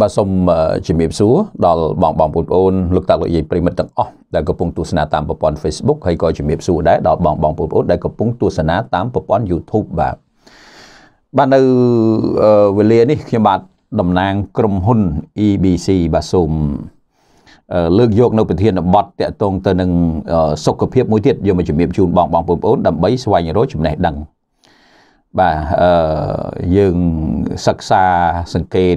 បាទសូមជំរាបសួរដល់បងបងប្អូនលោកតាលោកយាយប្រិមិត្តទាំងអស់ដែលកំពុងទស្សនាតាមប្រព័ន្ធ Facebook ហើយក៏ជំរាបសួរដែរដល់បងបងប្អូនដែលកំពុងទស្សនាតាមប្រព័ន្ធ YouTube បាទបាទនៅវេលានេះ ខ្ញុំបាទតំណាង ក្រុមហ៊ុន EBC បាទសូមលើកយកនៅប្រធានបទតកតងទៅនឹង សុខភាព មួយទៀតយកមកជំរាបជូនបងបងប្អូនដើម្បីស្វែងរកចំណេះដឹងបាទអឺយើងសិក្សាសង្កេត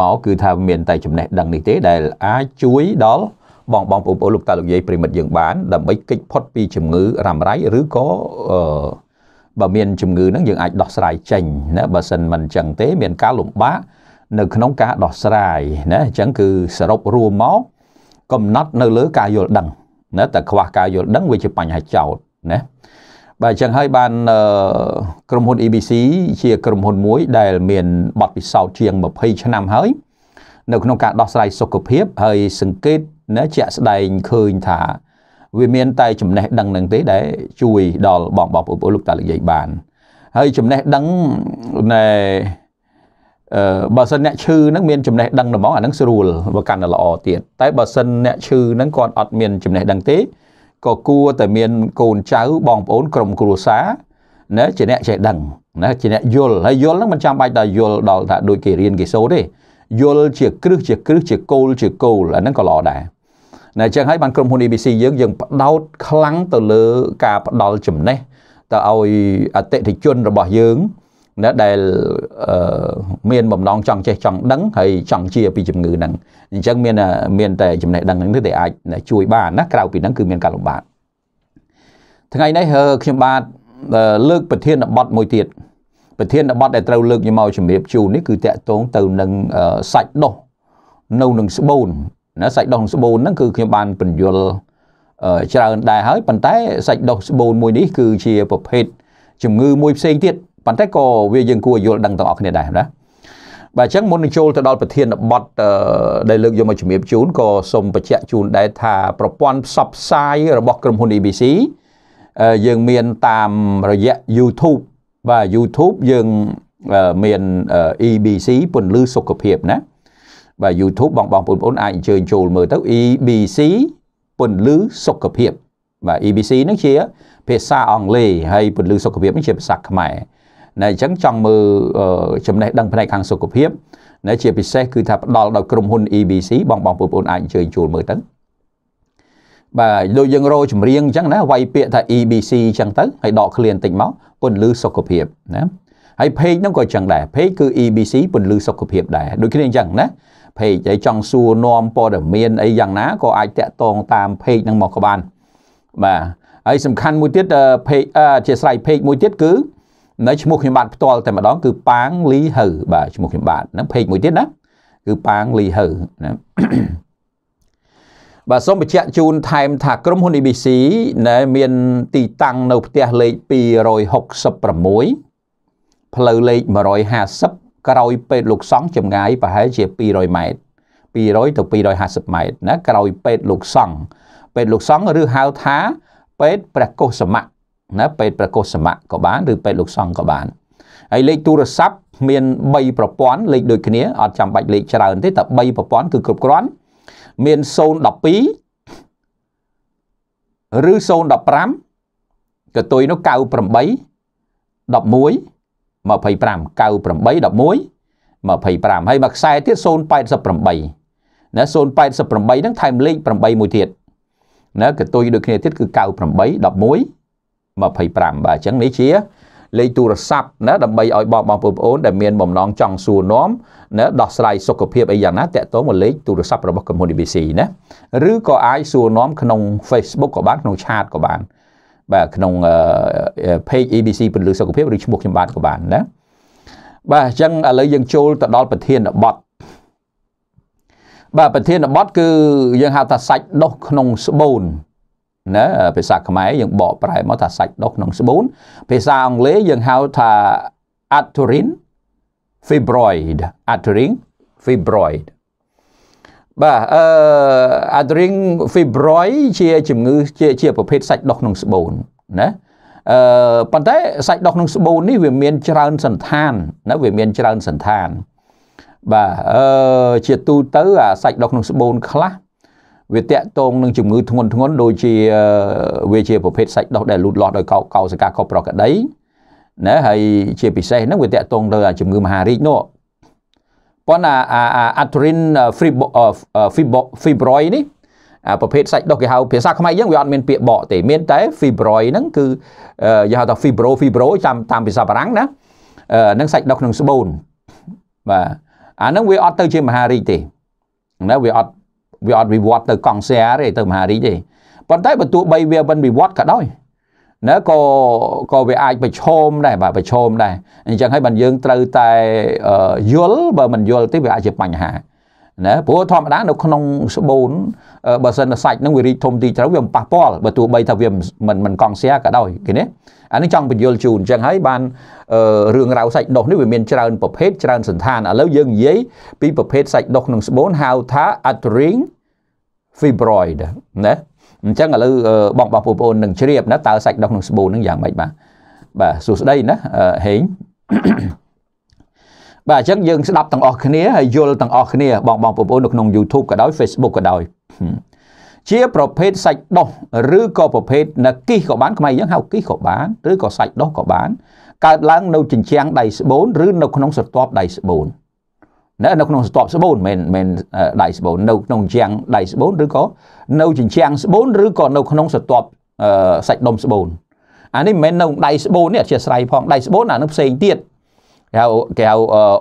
មកគឺថាមានតែចំណេះដឹងនេះទេដែល អាចជួយដល់បងបងប្អូនលោកតាលោកយាយប្រិមិត្តយើងបានដើម្បីគេចផុតពីជំងឺរ៉ាំរ៉ៃឬក៏បើមានជំងឺហ្នឹងយើងអាចដោះស្រាយចេញណាបើសិនមិនអញ្ចឹងទេ មានការលំបាកនៅក្នុងការដោះស្រាយណាអញ្ចឹងគឺសរុបរួមមកកំណត់នៅលើការយល់ដឹង ណាតែខ្វះការយល់ដឹងវាជាបញ្ហាចោតណាបាទអញ្ចឹងហើយបានក្រុមហ៊ុន EBC ជា ក្រុមហ៊ុនមួយ ដែលមានបទពិសោធន៍ជាង20ឆ្នាំហើយ នៅក្នុងការដោះស្រាយសុខភាព ហើយសង្កេតណាជាក់ស្ដែងឃើញថា វាមាន តែចំណេះដឹងនឹងទេដែលជួយដល់បងបងប្អូនលោកតាលោកយាយបាន ហើយចំណេះដឹងនៃអឺបើសិនអ្នកឈឺហ្នឹងមានចំណេះដឹងហ្មងអាហ្នឹងស្រួលបើកាន់តែល្អទៀតតែបើសិនអ្នកឈឺហ្នឹងគាត់អត់មានចំណេះដឹងទេក៏គួរតែមានកូនចៅបងប្អូន ក្រុមគ្រួសារណាជាអ្នកចេះដឹងណាជាអ្នកយល់ហើយយល់ហ្នឹងមិនចាំបាច់ដល់យល់ដល់ថាដូចគេរៀនគេសូត្រទេយល់ជាគ្រឹះជាគ្រឹះជាគោលជាគោលអាហ្នឹងក៏ល្អដែរណាអញ្ចឹងហើយបានក្រុមហ៊ុន ABC យើងយើងបដោត ខ្លាំងទៅលើការផ្ដល់ចំណេះទៅឲ្យអតិថិជនរបស់យើងណាដែលមានបំណងចង់ចេះចង់ដឹងហើយចង់ជាពីជំងឺហ្នឹងអញ្ចឹងមាន មានតែចំណេះដឹងហ្នឹងទេអាចជួយបានណាក្រៅពីហ្នឹងគឺមានការលំបាកថ្ងៃនេះខ្ញុំបាទលើកប្រធានបទមួយទៀតប្រធានបទដែលត្រូវលើកយកមកជំរាបជូននេះគឺតកតងទៅនឹងសាច់ដុះនៅនឹងស្បូនណាសាច់ដុះនឹងស្បូនហ្នឹងគឺខ្ញុំបានបញ្យលច្រើនដែរហើយប៉ុន្តែសាច់ដុះស្បូនមួយនេះគឺជាប្រភេទជំងឺមួយផ្សេងទៀតប៉ុន្តែក៏វាយើងគួរយល់ដឹងទាំងអស់គ្នាដែរណាបាទអញ្ចឹងមុននឹងចូលទៅដល់ប្រធានបទដែលលើកយកមកជំរាបជូនក៏សូមបញ្ជាក់ជូនដែរថាប្រព័ន្ធផ្សព្វផ្សាយ របស់ក្រុមហ៊ុន ABC យើងមានតាមរយៈ YouTube បាទ YouTube យើងមាន EBC ពន្លឺសុខភាពណាបាទ YouTube បងបងបងប្អូនអាចអញ្ជើញចូលមើលទៅ EBC ពន្លឺសុខភាពបាទ EBC នឹងជាភាសាអង់គ្លេសហើយពន្លឺសុខភាពនឹងជាភាសាខ្មែរណាអញ្ចឹងចង់មើលចំណេះដឹងផ្នែកខាងសុខភាពណាជាពិសេសគឺ ថាផ្ដល់ដល់ក្រុមហ៊ុន EBC បងបងប្អូនអាចអញ្ជើញចូលមើលទៅបាទដូចយើងរោចម្រៀងអញ្ចឹងណាវាយពាក្យថា EBC អញ្ចឹងទៅហើយដកឃ្លានតិចមកពន្លឺសុខភាពណាហើយ page ហ្នឹងក៏អញ្ចឹងដែរ page គឺ EBC ពន្លឺសុខភាពដែរដូចគ្នាអញ្ចឹងណា page ហើយចង់សួរនាំព័ត៌មានអីយ៉ាងណាក៏អាចតាក់ទងតាម page ហ្នឹងមកក៏បានបាទហើយសំខាន់មួយទៀត page អធិស្ស្រ័យ page មួយទៀតគឺនៅឈ្មោះខ្ញុំបាទផ្ទាល់តែម្ដងគឺប៉ាងលីហៅបាទឈ្មោះខ្ញុំបាទហ្នឹងពេកមួយទៀតណាគឺប៉ាងលីហៅណាបាទសូមបញ្ជាក់ជូនថែមថាក្រុមហ៊ុន ABC ណែមាន ទីតាំងនៅផ្ទះលេខ266ផ្លូវលេខ150ក្រោយពេទ្យលោកសង់ចម្ងាយប្រហែលជា200ម៉ែត្រ200ទៅ250ម៉ែត្រណាក្រោយ ពេទ្យលោកសង់ពេទ្យលោកសង់ឬហៅថា ពេទ្យព្រះកុសសមៈណាពេទ្យប្រកុសសមៈក៏បានឬពេទ្យលោកសង្ឃក៏បានហើយលេខទូរស័ព្ទមាន3ប្រព័ន្ធលេខដូចគ្នាអត់ចាំបាច់លេខច្រើនទេតែ3ប្រព័ន្ធគឺគ្រប់គ្រាន់មាន012ឬ015កតុយនោះ98 11 25 98 11 25ហើយមកខ្សែទៀត088ណា088ហ្នឹង ថែមលេខ8មួយទៀតណាកតុយដូចគ្នាទៀតគឺ98 11 25បាទអញ្ចឹងនេះជាលេខទូរស័ព្ទណាដើម្បីឲ្យបងបងប្អូនដែលមានបំណងចង់សួរនាំណាដោះស្រាយសុខភាពអីយ៉ាងណាតាក់ទងមកលេខទូរស័ព្ទរបស់ក្រុមហ៊ុន ABC ណាឬក៏អាចសួរនាំក្នុង Facebook ក៏បានក្នុង Chat ក៏បានបាទក្នុង page ABC ពលឺសុខភាពឬឈ្មោះខ្ញុំបាទក៏បានណាបាទអញ្ចឹងឥឡូវយើងចូលទៅដល់ប្រធានបទបាទប្រធានបទគឺយើងហៅថាសាច់ដុះក្នុងស្បូនណាភាសាខ្មែរយើងបកប្រែមកថាសាច់ដុះក្នុងស្បូនភាសាអង់គ្លេសយើងហៅថា atherin fibroid atherin fibroid បាទអឺ atherin fibroid ជាជំងឺ ជាជាប្រភេទសាច់ដុះក្នុងស្បូនណាអឺប៉ុន្តែសាច់ដុះក្នុងស្បូននេះវាមានច្រើនសន្តានណាវាមានច្រើនសន្តានបាទអឺជាទូទៅអាសាច់ដុះក្នុងស្បូនខ្លះវាតាក់ទងនឹងជំងឺធ្ងន់ធ្ងរដូចជាវាជាប្រភេទសាច់ដុះដែលលូតលាស់ដោយកោកោសិកាខុសប្រក្រតីណាហើយជាពិសេសហ្នឹងវាតាក់ទងទៅជំងឺមហារីកនោះប៉ុន្តែអា Atrin fibroid នេះអាប្រភេទសាច់ដុះគេហៅភាសាខ្មែរយើងវាអត់មានពាក្យបកទេមានតែ fibroid ហ្នឹងគឺគេហៅថា fibro fibro តាមតាមភាសាបារាំងណានឹងសាច់ដុះក្នុងស្បូនបាទអាហ្នឹងវាអត់ទៅជាមហារីកទេណាវាអត់វាអត់វិវត្តទៅកង់សែទេទៅមហារាជទេប៉ុន្តែបើទោះបីវាមិនវិវត្តក៏ដោយណាក៏ក៏វាអាចប្រឈមដែរបាទប្រឈមដែរអញ្ចឹងហើយបានយើងត្រូវតែយល់បើមិនយល់ទេវាអាចជាបញ្ហាណាព្រោះធម្មតានៅក្នុងស្បូនបើសិនសាច់នឹងវារីកធំទីត្រូវវាមិនប៉ះពាល់បើទោះបីថាវាមិនមិនកង់សែក៏ដោយគេណាអានេះចង់បញ្យល់ជូនអញ្ចឹងហើយបានរឿងរ៉ាវសាច់ដុះនេះវាមានច្រើន ប្រភេទច្រើនសន្តានឥឡូវយើងនិយាយពីប្រភេទសាច់ដុះក្នុងស្បូនហៅថា uttering fibroid ណាអញ្ចឹងឥឡូវបងប្អូនបងប្អូននឹងជ្រាបណាតើសាច់ដុះក្នុងស្បូននឹងយ៉ាងម៉េចបាទបាទសួស្ដីណាហេងបាទអញ្ចឹងយើងស្ដាប់ទាំងអស់គ្នាហើយយល់ទាំងអស់គ្នាបងបងប្អូននៅក្នុង YouTube ក៏ដោយ Facebook ក៏ដោយជាប្រភេទសាច់ដុះឬក៏ប្រភេទណគីសក៏បានខ្មែរយើងហៅគីសក៏បាន ឬក៏សាច់ដុះក៏បានកើតឡើងនៅជញ្ជាំងដៃស្បូន ឬនៅក្នុងស្រទាប់ដៃស្បូននៅក្នុងស្ទាប់ស្បូនមិនមិនដៃស្បូននៅក្នុងជាងដៃស្បូនឬក៏នៅជញ្ជាំងស្បូនឬក៏នៅក្នុងស្ទាប់សាច់ដុំស្បូន អានេះមិនមែននៅដៃស្បូននេះអធិស្ឋានផងដៃស្បូនអានឹងផ្សេងទៀតគេហៅគេហៅ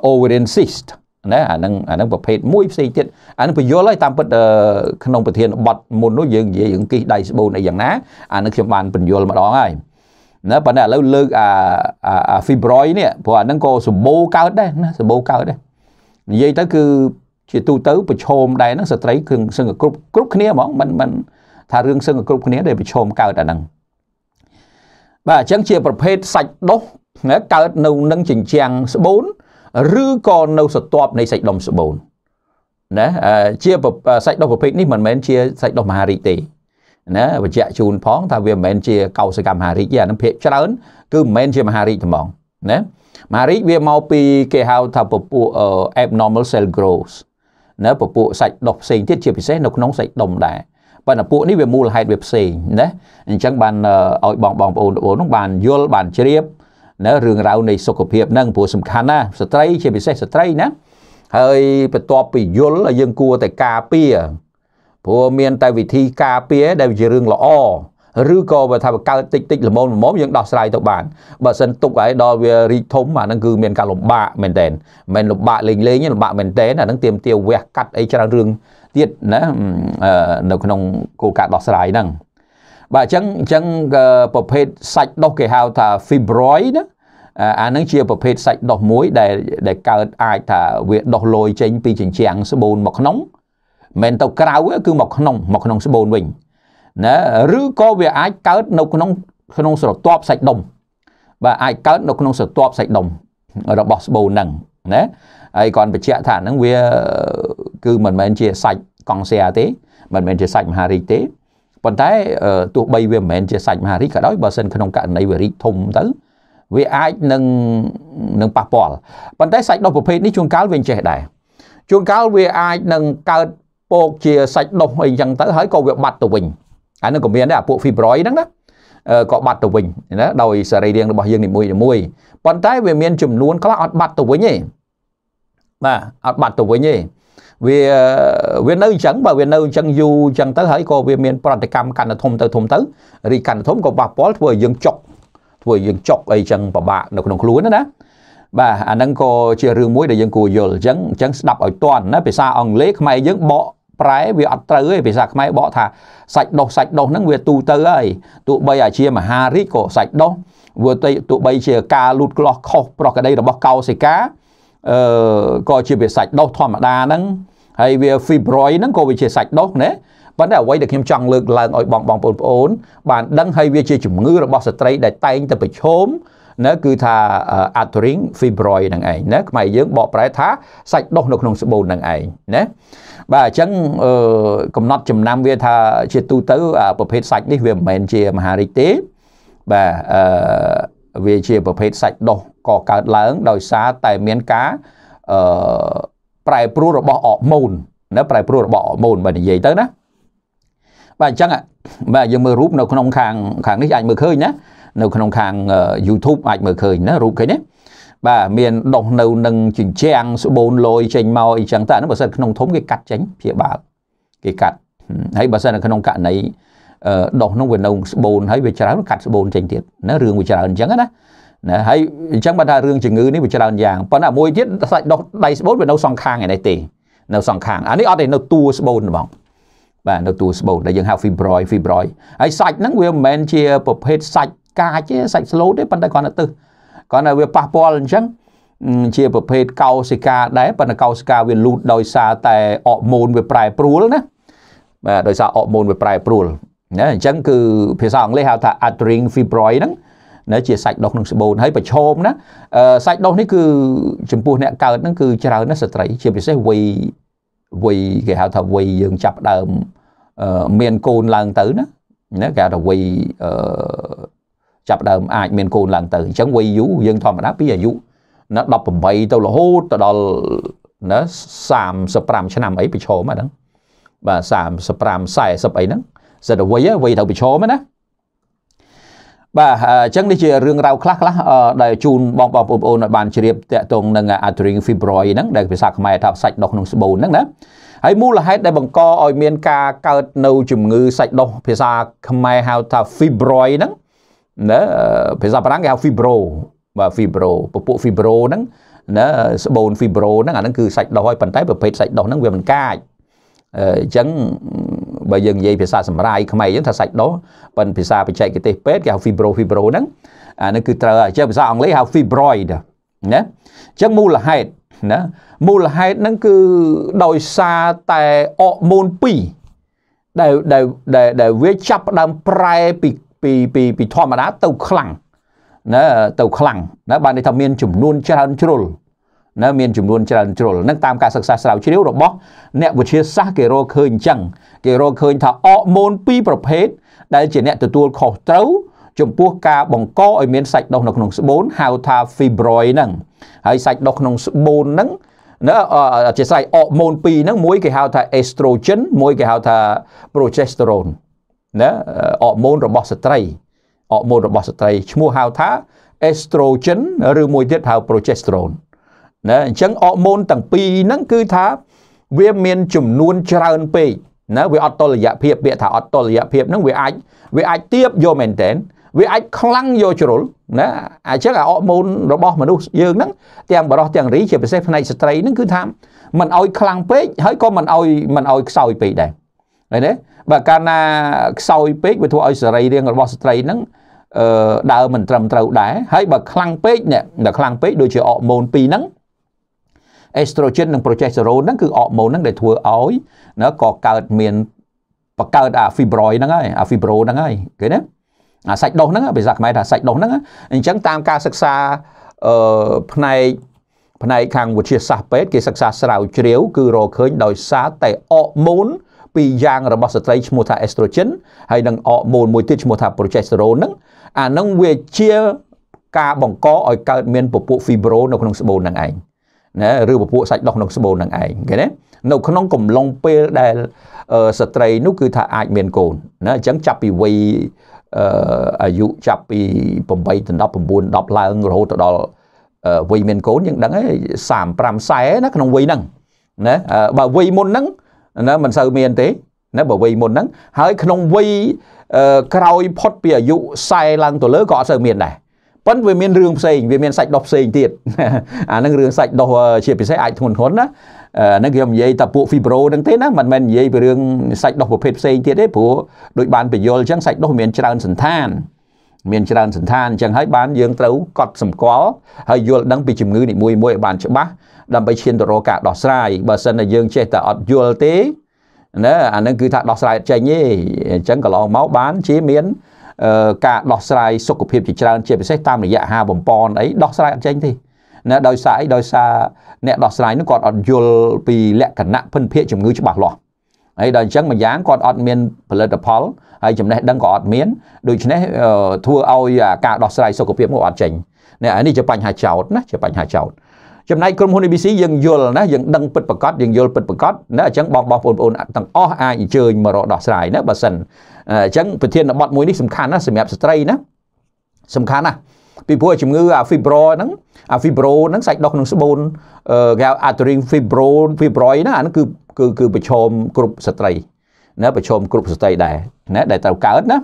ovarian cyst ណាអានឹងអានឹងប្រភេទមួយផ្សេងទៀតអានឹងបញ្យល់ហើយតាមពិតក្នុងប្រធានបတ်មុននោះយើងនិយាយរឿងគិះដៃស្បូនអីយ៉ាងណាអានឹងខ្ញុំបានបញ្យល់ម្ដងហើយណាប៉ុន្តែឥឡូវលើកអា fibroid នេះព្រោះអានឹងក៏សម្បូរកើតដែរណាសម្បូរកើតដែរនិយាយទៅគឺជាទូទៅប្រឈមដែរហ្នឹងស្ត្រីគឺសឹងគ្រប់គ្រប់គ្នាហ្មងមិនមិនថារឿងសឹងគ្រប់គ្នាដែលប្រឈមកើតអាហ្នឹងបាទអញ្ចឹងជាប្រភេទសាច់ដុសកើតនៅនឹងជញ្ជាំងស្បូន ឬក៏នៅសតបនៃសាច់ដុំស្បូនណាជាសាច់ដុសប្រភេទនេះមិនមែនជាសាច់ដុសមហារីកទេណាបញ្ជាក់ជូនផងថាវាមិនមែនជាកោសិកាមហារីកទេអានឹងភាកច្រើនគឺមិនមែនជាមហារីកហ្មងណាម៉ារីកវាមកពីគេហៅថាពពួក abnormal cell growth ណាពពួកសាច់ដុះផ្សេងទៀតជាពិសេសនៅក្នុងសាច់ដុំដែរប៉ុន្តែពួកនេះវាមូលហេតុវាផ្សេងណាអញ្ចឹងបានឲ្យបងបងប្អូនបងនោះបានយល់បានជ្រាបណារឿងរ៉ាវនៃសុខភាពហ្នឹងព្រោះសំខាន់ណាស្ត្រីជាពិសេសស្ត្រីណាហើយបន្ទាប់ពីយល់យើងគួរតែការពារព្រោះមានតែវិធីការពារដែលជារឿងល្អឬក៏បើថាបើកើតតិចតិចល្មមល្មមយើងដោះស្រាយទៅបានបើសិនទុកឲ្យដល់វារីកធំអាហ្នឹងគឺមានការលំបាកមែនតែនមិនលំបាកលេងលេងលំបាកមែនតែនអាហ្នឹងទៀមទាវះកាត់អីច្រើនរឿងទៀតណានៅក្នុងគោលការណ៍ដោះស្រាយហ្នឹងបាទអញ្ចឹងអញ្ចឹងប្រភេទសាច់ដុះគេហៅថា fibroid ណាអានឹងជាប្រភេទសាច់ដុះមួយដែលដែលកើតអាចថាវាដុះលយចេញពីជញ្ជាំងស្បូនមកក្នុងមិនទៅក្រៅគឺមកក្នុងមកក្នុងស្បូនវិញណាឬក៏វាអាចកើតនៅក្នុងក្នុងស្រទាប់សាច់ដុំបាទអាចកើត នៅក្នុងស្រទាប់សាច់ដុំរបស់ស្បូនហ្នឹងណាហើយគាត់បញ្ជាក់ថាហ្នឹងវាគឺមិនមែនជាសាច់កង់សែទេមិនមែនជាសាច់មហារីកទេប៉ុន្តែទោះបីវាមិនមែនជាសាច់មហារីកក៏ដោយបើសិនក្នុងករណីវារីកធំទៅវាអាចនឹងនឹងប៉ះពាល់ប៉ុន្តែសាច់ដុះប្រភេទនេះជួនកាលវាចេះដែរជួនកាលវាអាចនឹងកើតពកជាសាច់ដុះអីចឹងទៅហើយក៏វាបាត់ទៅវិញអានឹងក៏មានដែរអាពួក fibroid ហ្នឹងណាក៏បាត់ទៅវិញណាដោយសរីរាង្គរបស់យើងនីមួយនីមួយប៉ុន្តែវាមានចំនួនខ្លះអត់បាត់ទៅវិញទេបាទអត់បាត់ទៅវិញទេវាវានៅអញ្ចឹងបើវានៅអញ្ចឹងយូរអញ្ចឹងទៅហើយក៏វាមានប្រតិកម្មកណ្ដធំទៅធំទៅរីកណ្ដធំក៏ប៉ះពាល់ធ្វើឲ្យយើងចុកធ្វើឲ្យយើងចុកអីចឹងពិបាកនៅក្នុងខ្លួនណាបាទអាហ្នឹងក៏ជារឿងមួយដែលយើងគួរយល់អញ្ចឹងអញ្ចឹងស្ដាប់ឲ្យទាន់ណាភាសាអង់គ្លេសខ្មែរយើងបកប្រែវាអត់ត្រូវទេភាសាខ្មែរបកថាសាច់ដោះសាច់ដោះហ្នឹងវាទូទៅហើយទោះបីអាជាមហារាជក៏សាច់ដោះវាទៅទោះបីជាការលូតក្លោះខុសប្រកដីរបស់កោសិកាអឺក៏ជាវាសាច់ដោះធម្មតាហ្នឹងហើយវា fibroid ហ្នឹងក៏វាជាសាច់ដោះណាប៉ុន្តែអ្វីដែលខ្ញុំចង់លើកឡើងឲ្យបងបងប្អូនបានដឹងហើយវាជាជំងឺរបស់ស្ត្រីដែលតែងតែប្រឈមណាគឺថា artering fibroid ហ្នឹងឯងណាខ្មែរយើងបកប្រែថាសាច់ដុះនៅក្នុងស្បូនហ្នឹងឯងណាបាទអញ្ចឹងកំណត់ចំណាំវាថាជាទូទៅប្រភេទសាច់នេះវាមិនមែនជាមហារីកទេបាទអឺវាជាប្រភេទសាច់ដុះក៏កើតឡើងដោយសារតែមានការអឺប្រែប្រួលរបស់អរម៉ូនណាប្រែប្រួលរបស់អរម៉ូនបើនិយាយទៅណាបាទអញ្ចឹងបាទយើងមើលរូបនៅក្នុងខាងខាងនេះអាចមើលឃើញណានៅក្នុងខាង YouTube អាចមើលឃើញណារូបឃើញទេបាទមានដុសនៅនឹងជញ្ជាំងស្បូនលយចេញមកអីចឹងតែអានោះបើសិនក្នុងធំគេកាត់ចេញព្យាបាលគេកាត់ហើយបើសិននៅក្នុងករណីដុសនោះវានៅស្បូនហើយវាច្រើនកាត់ស្បូនចេញទៀតណារឿងវាច្រើនអញ្ចឹងណាណាហើយអញ្ចឹងបើថារឿងជំងឺនេះវាច្រើនយ៉ាងប៉ុន្តែមួយទៀតសាច់ដុសដៃស្បូនវានៅសងខាងឯនេះទេនៅសងខាងអានេះអត់ទេនៅតួស្បូនហ្មងបាទនៅតួស្បូនដែលយើងហៅ fibroid fibroid ហើយសាច់ហ្នឹងវាមិនមែនជាប្រភេទសាច់កាចទេសាច់ស្លូតទេប៉ុន្តែគ្រាន់តែទឹះគ្រាន់តែវាប៉ះពាល់អញ្ចឹងជាប្រភេទកោសិកាដែរប៉ុន្តែកោសិកាវាលូតដោយសារតែអរម៉ូនវាប្រែប្រួលណាបាទដោយសារអរម៉ូនវាប្រែប្រួលណាអញ្ចឹងគឺភាសាអង់គ្លេសហៅថា uttering fibroid ហ្នឹងណាជាសាច់ដុះក្នុងស្បូនហើយប្រឈមណាសាច់ដុះនេះគឺចំពោះអ្នកកើតហ្នឹងគឺច្រើនណាស់ស្ត្រីជាពិសេសវ័យវ័យគេហៅថាវ័យយើងចាប់ដើមមានកូនឡើងទៅណាណាគេហៅថាវ័យចាប់ដើមអាចមានកូនឡើងទៅអញ្ចឹងវ័យយូរយើងធម្មតាពីអាយុណា18ទៅរហូតទៅដល់ណា35ឆ្នាំអីប្រឈមហ្នឹង បាទ35 40អីហ្នឹងសិតវ័យវ័យត្រូវប្រឈមណាបាទអញ្ចឹងនេះជារឿងរ៉ាវខ្លះខ្លះដែលជូនបងប្អូនឲ្យបានជ្រាបតាក់ទងនឹង adrenal fibroid ហ្នឹងដែលភាសាខ្មែរថាសាច់ដុះក្នុងស្បូនហ្នឹងណាហើយមូលហេតុដែលបង្កឲ្យមានការកើតនៅជំងឺសាច់ដុះភាសាខ្មែរហៅថា fibroid ហ្នឹងណាភាសាបារាំងគេហៅ fibro បាទ fibro ពពួក fibro ហ្នឹងណាស្បូន fibro ហ្នឹងអាហ្នឹងគឺសាច់ដុះហើយប៉ុន្តែប្រភេទសាច់ដុះហ្នឹងវាមិនកាចអញ្ចឹងបើយើងនិយាយភាសាសម្រាយខ្មែរយើងថាសាច់ដុះប៉ុន្តែភាសាបច្ចេកទេសពេទ្យគេហៅ fibro fibro ហ្នឹងអាហ្នឹងគឺត្រូវអញ្ចឹងភាសាអង់គ្លេសហៅ fibroid ណាអញ្ចឹងមូលហេតុណាមូលហេតុហ្នឹងគឺដោយសារតែអរម៉ូន2ដែលដែលដែលវាចាប់ផ្ដើមប្រែពីពីពីពីធម្មតាទៅខ្លាំងណាទៅខ្លាំងណាបានន័យថាមានចំនួន ច្រើនជ្រុលណាមានចំនួនច្រើនជ្រុលនឹងតាមការសិក្សាស្រាវជ្រាវរបស់ អ្នកវិទ្យាសាស្ត្រគេរកឃើញអញ្ចឹងគេរកឃើញ ថាអរម៉ូនពីរប្រភេទដែលជាអ្នកទទួលខុសត្រូវចំពោះការបង្កឲ្យមានសាច់ដុះនៅក្នុងស្បូនហៅថា fibroid ហ្នឹងហើយសាច់ដុះក្នុងស្បូនហ្នឹងណាអធិស្ស្រ័យអរម៉ូន2ហ្នឹងមួយ គេហៅថា estrogen មួយគេហៅថា progesterone ណាអរម៉ូនរបស់ស្ត្រីអរម៉ូនរបស់ស្ត្រី ឈ្មោះហៅថា estrogen ឬមួយទៀតហៅ progesterone ណាអញ្ចឹងអរម៉ូនទាំងពីរហ្នឹងគឺថា វាមានចំនួនច្រើនពេកណាវាអត់តលយៈភាពពាក្យថាអត់តលយៈភាពហ្នឹងវាអាចវាអាចទៀបយកមែនតែនវាអាចខ្លាំងយកជ្រុលណាអញ្ចឹងអាអរម៉ូនរបស់មនុស្សយើងហ្នឹង ទាំងបរោះទាំងរីជាពិសេសផ្នែកស្ត្រីហ្នឹងគឺថាมันឲ្យខ្លាំងពេកហើយក៏มันឲ្យมันឲ្យខ្សោយពេកដែរឃើញទេបើកាលណាខ្សោយពេកវាធ្វើឲ្យសរីរាង្គរបស់ស្ត្រីហ្នឹងអឺដើរមិនត្រឹមត្រូវដែរហើយបើខ្លាំងពេកនេះដល់ខ្លាំងពេកដូចជាអរម៉ូន2ហ្នឹងអេស្ត្រូជិននិងប្រូជេស្តេរ៉ុនហ្នឹងគឺអរម៉ូនហ្នឹងដែលធ្វើឲ្យណាក៏កើតមានបង្កើតអា fibroid ហ្នឹងហើយអា fibro ហ្នឹងហើយគេណាអាសាច់ដុះហ្នឹងភាសាខ្មែរថាសាច់ដុះហ្នឹងអញ្ចឹងតាមការសិក្សាអឺផ្នែកផ្នែកខាងវិទ្យាសាស្ត្រពេទ្យគេសិក្សាស្រាវជ្រាវគឺរកឃើញ ដោយសារតែអរម៉ូនពីរយ៉ាងរបស់ស្ត្រីឈ្មោះថា estrogen ហើយនិងអរម៉ូនមួយទៀតឈ្មោះថា progesterone ហ្នឹងអាហ្នឹងវាជា ការបង្កឲ្យកើតមានពពួក fibro នៅក្នុងស្បូនហ្នឹងឯងណាឬពពួកសាច់ដុះក្នុងស្បូនហ្នឹងឯងឃើញទេនៅក្នុងកំឡុងពេលដែលស្ត្រីនោះគឺថាអាចមានកូនណាអញ្ចឹងចាប់ពីវ័យអាយុចាប់ពី8ដល់19 10ឡើងរហូតដល់វ័យមានកូនយើងដឹងហើយ35 40ណាក្នុងវ័យហ្នឹងណាបើវ័យមុនហ្នឹងណាមិនសូវមានទេណាបើវ័យមុនហ្នឹងហើយក្នុងវ័យក្រោយផុតពីអាយុ40ឡើងទៅលើក៏អត់សូវមានដែរប៉ុន្តែវាមានរឿងផ្សេងវាមានសាច់ដុះផ្សេងទៀតអាហ្នឹងរឿងសាច់ដុះជាពិសេសអាចធ្ងន់ធ្ងរណាអាហ្នឹងខ្ញុំនិយាយតែពួក fibro ហ្នឹងទេណាមិនមែននិយាយពីរឿងសាច់ដុះប្រភេទផ្សេងទៀតទេព្រោះដូចបានបញ្យល់អញ្ចឹងសាច់ដុះមានច្រើនសន្តានមានច្រើនសន្តានអញ្ចឹងហើយបានយើងត្រូវកត់សម្គាល់ហើយយល់ដឹងពីជំងឺនីមួយមួយឲ្យបានច្បាស់ដើម្បីឈានទៅរកការដោះស្រាយបើមិនតែយើងចេះតែអត់យល់ទេណាអានឹងគឺថាដោះស្រាយចេញទេអញ្ចឹងកន្លងមកបានជាមានការដោះស្រាយសុខភាពជាច្រើនជាពិសេសតាមរយៈអាហារបំពន់អីដោះស្រាយអត់ចេញទេណាដោយសារអីដោយសារអ្នកដោះស្រាយនោះគាត់អត់យល់ពីលក្ខណៈភិនភាកជំងឺច្បាស់លាស់ហើយដល់អញ្ចឹងមួយយ៉ាងគាត់អត់មានផលិតផលហើយចំណេះដឹងក៏អត់មាន ដូច្នេះធ្វើឲ្យការដោះស្រាយសុខភាពមកអត់ចេញនេះនេះជាបញ្ហាចោតណាជាបញ្ហាចោតចំណែកក្រុមហ៊ុន ABC យើងយល់ណាយើងដឹងពិតប្រកបយើងយល់ពិតប្រកបណាអញ្ចឹងបងបងប្អូនទាំងអស់អាចអញ្ជើញមករកដោះស្រាយណាបើសិនអញ្ចឹងប្រធានបទមួយនេះសំខាន់ណាសម្រាប់ស្ត្រីណាសំខាន់ណាពីព្រោះជំងឺអា fibro ហ្នឹង អា fibro ហ្នឹងសាច់ដុះក្នុងស្បូនគេហៅ artery fibro fibroid ណាអាហ្នឹងគឺគឺគឺប្រឈមគ្រប់ស្ត្រីណាប្រជុំគ្រប់ស្ត្រីដែរណាដែលត្រូវកើតណា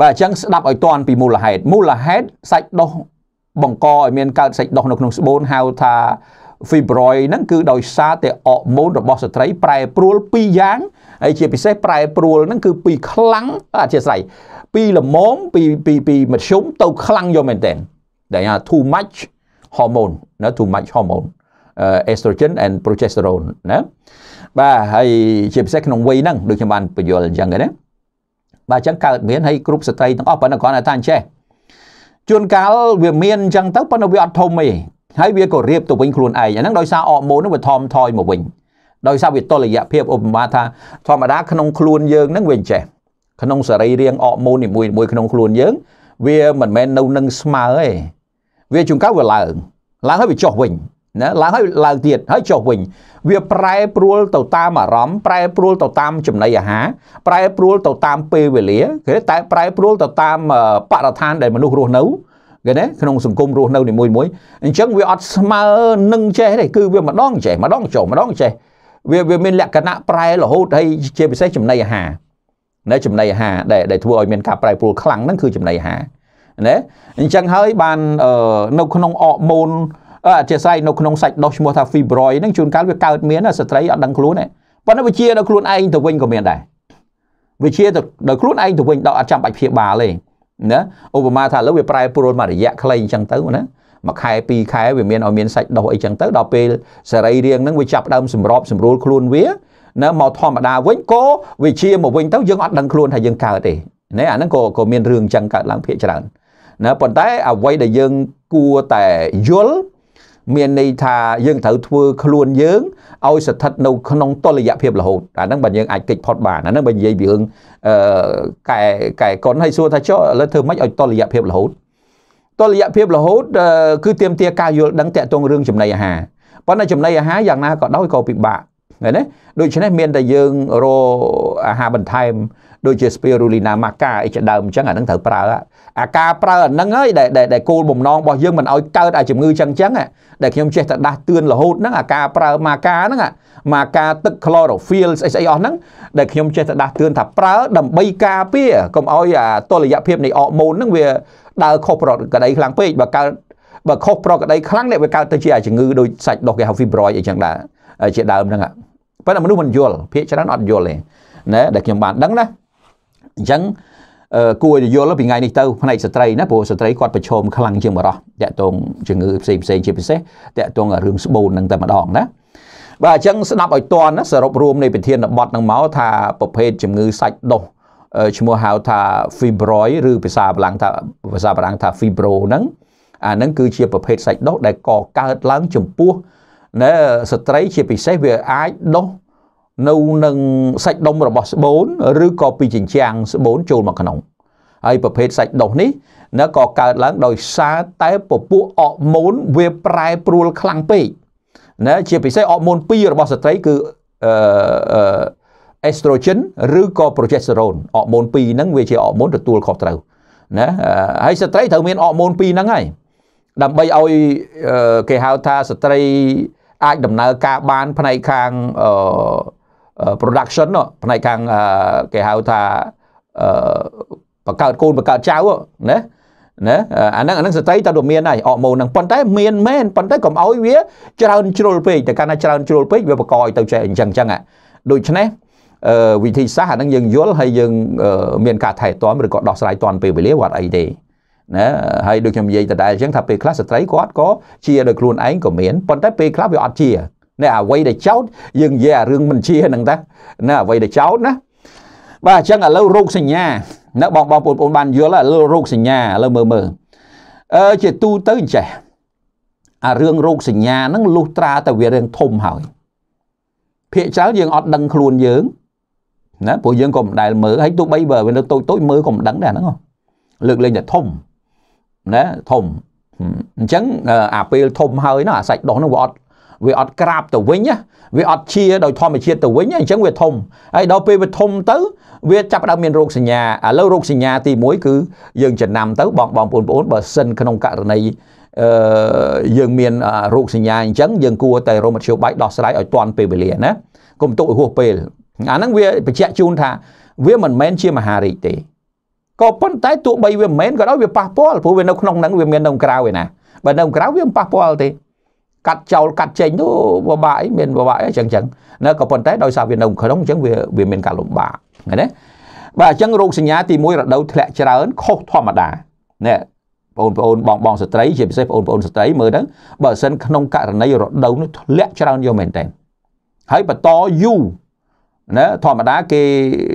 បាទអញ្ចឹងស្ដាប់ឲ្យតាន់ពីមូលហេតុមូលហេតុសាច់ដុះបង្កឲ្យមានកើតសាច់ដុះនៅក្នុងស្បូនហៅថា fibroid ហ្នឹងគឺដោយសារតែអរម៉ូនរបស់ស្ត្រី ប្រែប្រួលពីរយ៉ាងហើយជាពិសេសប្រែប្រួលហ្នឹងគឺពីខ្លាំងអធិស្ឋ័យពីល្មមពីពីពីមធ្យមទៅខ្លាំងយកមែនតើដែលថា too much hormone ណា too much hormone uh, estrogen and progesterone ណាបាទហើយជាពិសេសក្នុងវ័យហ្នឹងដូចខ្ញុំបានបញ្យល់អញ្ចឹងណាបាទអញ្ចឹងកើតមានហើយគ្រប់ស្ត្រីទាំងអស់ប៉ុន្តែគ្រាន់តែថាអញ្ចេះជួនកាលវាមានអញ្ចឹងទៅប៉ុន្តែវាអត់ធំទេហើយវាក៏រៀបទៅវិញខ្លួនឯងអាហ្នឹងដោយសារអរម៉ូនហ្នឹងវាថមថយមកវិញដោយសារវាតុល្យភាពឧបមាថាធម្មតាក្នុងខ្លួនយើងហ្នឹងវាអញ្ចេះក្នុងសរីរាង្គអរម៉ូននីមួយៗក្នុងខ្លួនយើងវាមិនមែននៅនឹងស្មើទេវាជួនកាលវាឡើងឡើងហើយវាចុះវិញណាឡើងហើយឡើងទៀតហើយចុះវិញ វា ប្រែប្រួលទៅតាមអារម្មណ៍ប្រែប្រួលទៅតាមចំណីអាហារប្រែប្រួលទៅតាមពេលវេលាគេតែប្រែប្រួលទៅតាមបរិស្ថានដែលមនុស្សរស់នៅគេណាក្នុងសង្គមរស់នៅនីមួយមួយអញ្ចឹងវាអត់ស្មើនឹងចេះទេគឺវាម្ដងចេះម្ដងចុះម្ដងចេះវាវាមានលក្ខណៈប្រែរហូតហើយជាពិសេសចំណីអាហារណាចំណីអាហារដែលដែលធ្វើឲ្យមានការប្រែប្រួលខ្លាំងហ្នឹងគឺចំណីអាហារណាអញ្ចឹងហើយបាននៅក្នុងអរម៉ូនអធិស្ឋាននៅក្នុងសាច់ដុះឈ្មោះថា fibroid ហ្នឹងជួនកាលវាកើតមានស្ត្រីអត់ដឹងខ្លួនទេប៉ុន្តែវាជាដល់ខ្លួនឯងទៅវិញក៏មានដែរវាជាដល់ខ្លួនឯងទៅវិញដល់អត់ចាំបាច់ព្យាបាលទេណាឧបមាថាឥឡូវវាប្រែប្រួលមករយៈខ្លីអញ្ចឹងទៅណាមួយខែពីរខែវាមានឲ្យមានសាច់ដុះអីចឹងទៅដល់ពេលសរីរាង្គហ្នឹងវាចាប់ដើមសម្របសម្រួលខ្លួនវាណាមកធម្មតាវិញក៏វាជាមកវិញទៅយើងអត់ដឹងខ្លួនថាយើងកើតទេណាអាហ្នឹងក៏ក៏មានរឿងចឹងកើតឡើងភាកច្រើនណាប៉ុន្តែអ្វីដែលយើងគួរតែយល់មានន័យថាយើងត្រូវធ្វើខ្លួនយើងឲ្យស្ថិតនៅក្នុងតុល្យភាពរហូតអាហ្នឹងបើយើងអាចគេចផុតបានអាហ្នឹងបើនិយាយពីរឿងអឺកែកែកុនឲ្យសួរថាចុះឥឡូវធ្វើម៉េចឲ្យតុល្យភាពរហូតតុល្យភាពរហូតគឺទាមទារការយល់ដឹងតាក់ទងរឿងចំណីអាហារប៉ុន្តែចំណីអាហារយ៉ាងណាក៏ដោយក៏ពិបាកឃើញទេដូច្នេះមានតែយើងរអាហារបន្ថែមដូចជា spirulina maca អីជាដើមអញ្ចឹងអានឹងត្រូវប្រើអាការប្រើអាហ្នឹងហើយដែលដែលគោលបំណងរបស់យើងមិនឲ្យកើតអាជំងឺចឹងចឹងដែលខ្ញុំចេះតែដាស់តឿនរហូតហ្នឹងអាការប្រើម៉ាកាហ្នឹងម៉ាកាទឹក chlorophyll ស្អីស្អីអស់ហ្នឹងដែលខ្ញុំចេះតែដាស់តឿនថាប្រើដើម្បីការពារកុំឲ្យអាតុល្យភាពនៃអរម៉ូនហ្នឹងវាដើរខុសប្រក្រតីខ្លាំងពេកបើកើតបើខុសប្រក្រតីខ្លាំងនេះវាកើតទៅជាអាជំងឺដូចសាច់ដុះគេហៅ fibroid អីចឹងដែរជាដើមហ្នឹងប៉ុន្តែមនុស្សមិនយល់ភាគច្រើនអត់យល់ទេណាដែលខ្ញុំបានដឹងណាអញ្ចឹងគួរយល់ពីថ្ងៃនេះទៅផ្នែកស្ត្រីណាព្រោះស្ត្រីគាត់ប្រឈមខ្លាំងជាងបរោះតាក់ទងជំងឺផ្សេងផ្សេងជាពិសេសតាក់ទងរឿងស្បូននឹងតែម្ដងណាបាទអញ្ចឹងស្ដាប់ឲ្យតន់ណាសរុបរួមនៃប្រធានបទនឹងមកថាប្រភេទជំងឺសាច់ដុសឈ្មោះហៅថា fibroid ឬភាសាបារាំងថាភាសាបារាំងថា fibro ហ្នឹងអាហ្នឹងគឺជាប្រភេទសាច់ដុសដែលកកើតឡើងចំពោះណាស្ត្រីជាពិសេសវាអាចដុសនៅនឹងសាច់ដុំរបស់ស្បូន ឬក៏ពីចិញ្ចាំងស្បូនចូលមកក្នុងហើយប្រភេទសាច់ដុះនេះណាក៏កើតឡើងដោយសារតែពពួកអរម៉ូនវាប្រែប្រួលខ្លាំងពេកណាជាពិសេសអរម៉ូន2របស់ស្ត្រីគឺអឺអេស្ត្រូជិនឬក៏ប្រូជេស្តេរ៉ុនអរម៉ូន2ហ្នឹងវាជាអរម៉ូនទទួលខុសត្រូវណាហើយស្ត្រីត្រូវមានអរម៉ូន2ហ្នឹងហើយដើម្បីឲ្យគេហៅថាស្ត្រី អាចដំណើរការបានផ្នែកខាងអឺ production ផ្នែកខាងគេហៅថាបង្កើតកូនបង្កើតចៅណាណាអាហ្នឹងអាហ្នឹងស្ត្រីតើមានហើយអរម៉ូនហ្នឹងប៉ុន្តែមានមែនប៉ុន្តែកុំឲ្យវា ច្រើនជ្រុលពេកតែកាលណាច្រើនជ្រុលពេកវាបកកឲ្យទៅចេះអញ្ចឹងអញ្ចឹងដូច្នេះវិធីសាស្ត្រអាហ្នឹងយើងយល់ហើយយើង មាន ការថែទាំឬក៏ដោះស្រាយតាន់ពេលវេលាវត្តអីទេណាហើយដូចខ្ញុំនិយាយដដែលអញ្ចឹងថាពេលខ្លះស្ត្រីគាត់ក៏ជាដោយខ្លួនឯងក៏មានប៉ុន្តែពេលខ្លះវាអត់ជាណាអ្វីដែលចោតយើងនិយាយអារឿងមិនជាហ្នឹងតាណាអ្វីដែលចោតណាបាទអញ្ចឹងឥឡូវរោគសញ្ញាណាបងបងបងប្អូនបានយល់ឥឡូវរោគសញ្ញាឥឡូវមើលមើលអឺជាទូទៅអញ្ចេះអារឿងរោគសញ្ញាហ្នឹងលុះត្រាតែវារឿងធំហើយភាកច្រើនយើងអត់ដឹងខ្លួនយើងណាព្រោះយើងក៏មិនដែលមើលហើយទោះបីបើវានៅតូចតូចមើលក៏មិនដឹងដែរហ្នឹងលើកលែងតែធំណាធំអញ្ចឹងអាពេលធំហើយនោះអាសាច់ដោះនោះវាអត់វាអត់ក្រាបទៅវិញវាអត់ជាដោយធម្មជាតិទៅវិញអញ្ចឹងវាធំហើយដល់ពេលវាធំទៅ វាចាប់ផ្ដើមមានរោគសញ្ញាឥឡូវរោគសញ្ញាទី1គឺយើងចំណាំទៅបងបងប្អូនបើសិនក្នុងករណីអឺយើងមានរោគសញ្ញាអញ្ចឹងយើងគួរតែរមធ្យោបាយដោះស្រាយឲ្យទាន់ពេលវេលាណាកុំទុកឲ្យហួសពេលអាហ្នឹងវាបញ្ជាក់ជូនថាវាមិនមែនជាមហារីកទេក៏ប៉ុន្តែទោះបីវាមិនមែនក៏ដោយវាប៉ះពាល់ព្រោះវានៅក្នុងហ្នឹងវាមាននៅក្រៅឯណាបើនៅក្រៅវាមិនប៉ះពាល់ទេកាត់ចោលកាត់ចេញទៅពិបាកអីមានពិបាកអីចឹងចឹងណាក៏ប៉ុន្តែដោយសារវានៅក្នុងអញ្ចឹងវាវាមានការលំបាកឃើញទេបាទអញ្ចឹងរោគសញ្ញាទី1រដូវធ្លាក់ច្រើនខុសធម្មតាណែបងប្អូនបងបងស្ត្រីជាពិសេសបងប្អូនស្ត្រីមើលទៅបើសិនក្នុងករណីរដូវនោះធ្លាក់ច្រើនយកមែនតើហើយបន្តយូរណាធម្មតាគេ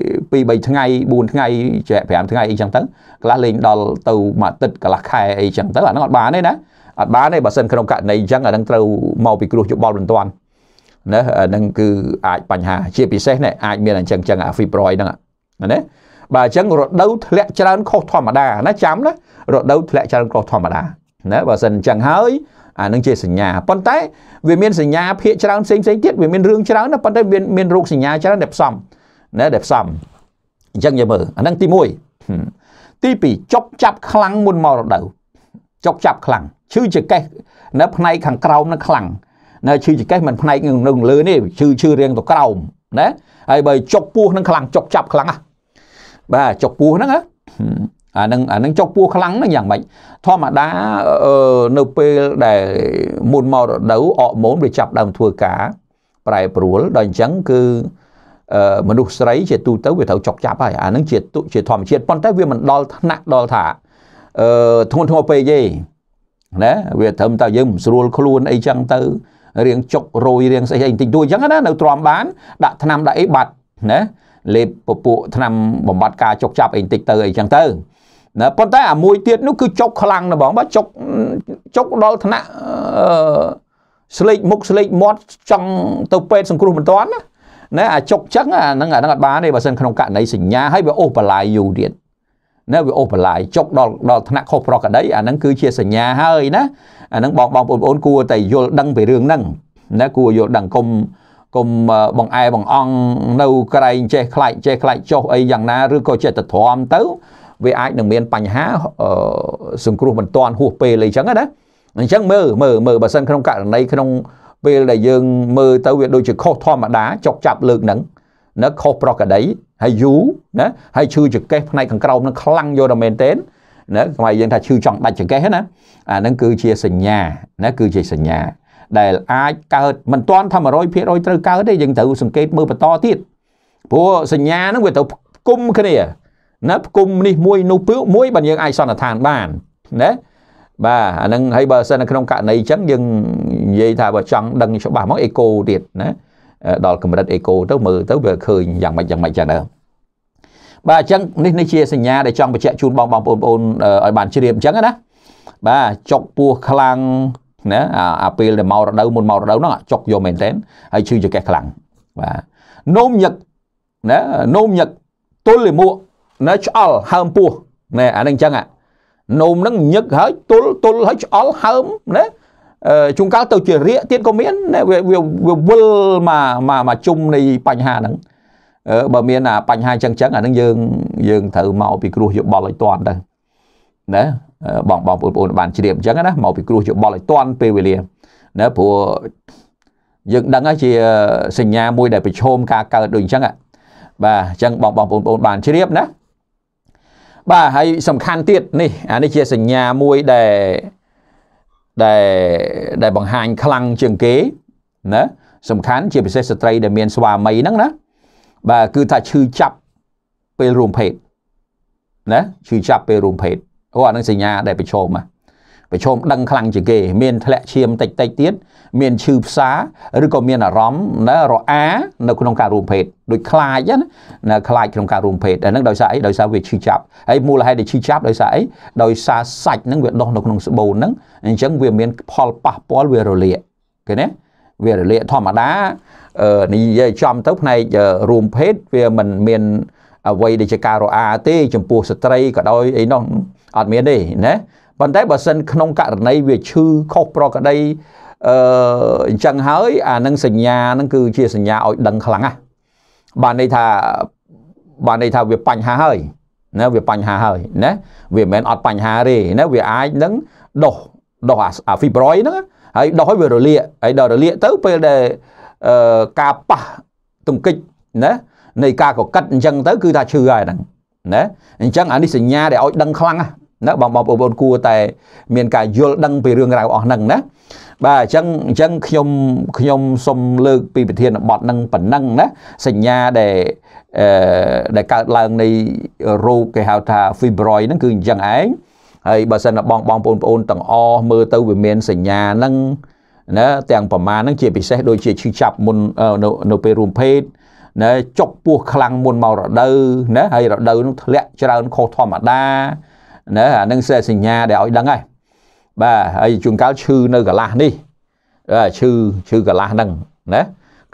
2 3ថ្ងៃ4ថ្ងៃចែក5ថ្ងៃអីចឹងទៅខ្លះលេងដល់ទៅមួយអាទិត្យកន្លះខែអីចឹងទៅអានោះអត់បានទេណាអត់បានទេបើសិនក្នុងករណីអញ្ចឹងអានឹងត្រូវមកពីគ្រោះយោបល់បន្ទាន់ណាអានឹងគឺអាចបញ្ហាជាពិសេសនេះអាចមានអញ្ចឹងអញ្ចឹងអា fibroid ហ្នឹងណាបាទអញ្ចឹងរដូវធ្លាក់ច្រើនខុសធម្មតាណាចាំណារដូវធ្លាក់ច្រើនខុសធម្មតាណាបើសិនអញ្ចឹងហើយអានឹងជាសញ្ញាប៉ុន្តែវាមានសញ្ញាភាកច្រើនផ្សេងផ្សេងទៀតវាមានរឿងច្រើនណាប៉ុន្តែមានមានរោគសញ្ញាច្រើនដែលផ្សំណាដែលផ្សំអញ្ចឹងយើងមើលអានឹងទី1ទី2ចុកចាប់ខ្លាំងមុនមករដូវចុកចាប់ខ្លាំងឈឺចកេះនៅផ្នែកខាងក្រោមនឹងខ្លាំងនៅឈឺចកេះមិនផ្នែកនៅលើនេះឈឺឈឺរៀងទៅក្រោមណាហើយបើចុកពោះនឹងខ្លាំងចុកចាប់ខ្លាំងហ៎បាទចុកពោះហ្នឹងអានឹងអានឹងចុកពោះខ្លាំងហ្នឹងយ៉ាងម៉េចធម្មតានៅពេលដែលមុនមករដូវអរម៉ូនវាចាប់ដើមធ្វើការប្រែប្រួលដល់អញ្ចឹងគឺមនុស្សស្រីជាទូទៅវាត្រូវចុកចាប់ហើយអានឹងជាជាធម្មជាតិប៉ុន្តែវាមិនដល់ថ្នាក់ដល់ថាអឺធ្ងន់ធ្ងរពេកទេណាវាត្រឹមតែយើងមិនស្រួលខ្លួនអីចឹងទៅរៀងចុករយរៀងស្អីបន្តិចតួចឹងណានៅទ្រាំបានដាក់ថ្នាំដាក់អីបាត់ណាលេបពពួកថ្នាំបំបត្តិការចុកចាប់អីបន្តិចទៅអីចឹងទៅណាប៉ុន្តែអាមួយទៀតនោះគឺចុកខ្លាំងណាស់បងបាទចុកចុកដល់ថ្នាក់ស្លេកមុខស្លេកមាត់ចង់ទៅពេទ្យសង្គ្រោះមិនទាន់ណាណាអាចុកចឹងអាហ្នឹងអាហ្នឹងអត់បានទេបើសិនក្នុងករណីសញ្ញាហើយវាអូសបន្លាយយូរទៀតណាវាអូសបន្លាយចុកដល់ដល់ថ្នាក់ខុសប្រក្រតីអាហ្នឹងគឺជាសញ្ញាហើយណាអាហ្នឹងបងបងប្អូនគួរតែយល់ដឹងពីរឿងហ្នឹងណាគួរយល់ដឹងគុំគុំបងអែបងអងនៅក្រែងចេះខ្លាច់ចេះខ្លាច់ចុះអីយ៉ាងណាឬក៏ចេះតែទ្រាំទៅ វាអាចនឹងមានបញ្ហាសង្គ្រោះមិនទាន់ហួសពេលអីចឹងណាអញ្ចឹងមើលមើលមើលបើសិនក្នុងករណីក្នុង ពេលដែលយើង មើលទៅវាដូចជាខុសធម្មតាចុកចាប់លើកហ្នឹងណាខុសប្រក្រតីហើយយូណាហើយឈឺចង្កេះផ្នែកខាងក្រោមនឹងខ្លាំងយកដល់មែនទែនណាស្មៃយើងថាឈឺចង់ដាច់ចង្កេះណាអានឹងគឺជាសញ្ញាណាគឺជាសញ្ញា ដែលអាចកើតមិនទាន់ថា100%ត្រូវកើតទេយើងត្រូវសង្កេតមើលបន្តទៀតព្រោះសញ្ញាហ្នឹងវាត្រូវផ្គុំគ្នាណាផ្គុំនេះមួយនោះពឺមួយបើយើងអាចសន្និដ្ឋានបានណាបាទអានឹងហើយបើសិននៅក្នុងករណីអញ្ចឹងយើងនិយាយថាបើចង់ដឹងច្បាស់មកអេកូទៀតណាដល់កម្រិតអេកូទៅមើលទៅវាឃើញយ៉ាងម៉េចយ៉ាងម៉េចចឹងទៅបាទអញ្ចឹងនេះនេះជាសញ្ញាដែលចង់បញ្ជាក់ជូនបងបងប្អូនបងប្អូនឲ្យបានជ្រាបអញ្ចឹងណាបាទចុកពោះខ្លាំងណាអាពេលដែលមករដូវមុនមករដូវហ្នឹងចុកយកមែនតើហើយឈឺចង្កេះខ្លាំងបាទនោមញឹកណានោមញឹកទល់លាមកណាឆ្អល់ហើមពោះណែអានឹងអញ្ចឹងនោមហ្នឹងញឹកហើយទល់ទល់ហើយឆ្អល់ហើមណាជួនកាលទៅជារាកទៀតក៏មានវាវាវិលមកមកមកជុំនៃបញ្ហាហ្នឹងបើមានអាបញ្ហាចឹងចឹងអាហ្នឹងយើង យើងត្រូវមកពីគ្រោះយោបល់ឲ្យតាន់ទៅណាបងបងប្អូនបានជ្រាបអញ្ចឹងណាមកពីគ្រោះយោបល់ឲ្យតាន់ពេលវេលាណាព្រោះយើងដឹងហើយជាសញ្ញាមួយដែលប្រឈមការកើតដូចអញ្ចឹងបាទអញ្ចឹងបងបងប្អូនបានជ្រាបណាបាទហើយសំខាន់ទៀតនេះអានេះជាសញ្ញាមួយដែលដែលដែលបង្ហាញខ្លាំងជាងគេណាសំខាន់ជាពិសេសស្ត្រីដែលមានស្វាមីហ្នឹងណាបាទគឺថាឈឺចាប់ពេលរួមភេទណាឈឺចាប់ពេលរួមភេទអូអានឹងសញ្ញាដែលប្រឈមណាប្រឈមដឹងខ្លាំងជាងគេមានធ្លាក់ឈាមតិចតិចទៀតមានឈឺផ្សាឬក៏មានអារម្មណ៍ណារអានៅក្នុងការរួមភេទដូចខ្លាចណាខ្លាចក្នុងការរួមភេទហ្នឹងដោយសារអីដោយសារវាឈឺចាប់ហើយមូលហេតុដែលឈឺចាប់ដោយសារអីដោយសារសាច់ហ្នឹងវាដុះនៅក្នុងស្បូនហ្នឹងអញ្ចឹងវាមាន ផលប៉ះពាល់វារលាកឃើញទេវារលាកធម្មតានិយាយចំទៅផ្នែករួមភេទវាមិនមានអ្វីដែលជាការរអាទេ ចំពោះស្ត្រីក៏ដោយអីនោះអត់មានទេណាប៉ុន្តែបើសិនក្នុងករណីវាឈឺខុសប្រក្តីអឺអញ្ចឹងហើយអានឹងសញ្ញានឹងគឺជាសញ្ញាឲ្យដឹងខ្លាំងណាស់បានន័យថាបានន័យថាវាបញ្ហាហើយណាវាបញ្ហាហើយណាវាមិនមែនអត់បញ្ហាទេណាវាអាចនឹងដុសដុសអា fibroid ហ្នឹងហើយដុសឲ្យវារលាកហើយដល់រលាកទៅពេលដែលអឺការប៉ះទង្គិចណានៃការកកិតអញ្ចឹងទៅគឺថាឈឺហើយហ្នឹងណាអញ្ចឹងអានេះសញ្ញាដែលឲ្យដឹងខ្លាំងណាណាបងបងប្អូនគួរតែមានការយល់ដឹងពីរឿងរ៉ាវអស់ហ្នឹងណាបាទអញ្ចឹងអញ្ចឹងខ្ញុំខ្ញុំសូមលើកពីប្រធានបទនឹងប៉ុណ្ណឹងណាសញ្ញាដែលអឺដែលកើតឡើងនៃរោគគេហៅថា fibroid ហ្នឹងគឺអញ្ចឹងឯងហើយបើសិនបងបងប្អូនប្អូនទាំងអស់មើលទៅវាមាន សញ្ញាហ្នឹងណាទាំងប្រមាណហ្នឹងជាពិសេស ដូចជាឈឺចាប់មុននៅពេលរួមភេទណាចុកពោះខ្លាំងមុនមករដូវណាហើយរដូវហ្នឹងធ្លាក់ច្រើនខុសធម្មតាណាអានឹងសញ្ញាដែលឲ្យដឹងហើយបាទហើយជួនកាលឈឺនៅកន្លះនេះឈឺឈឺកន្លះហ្នឹងណា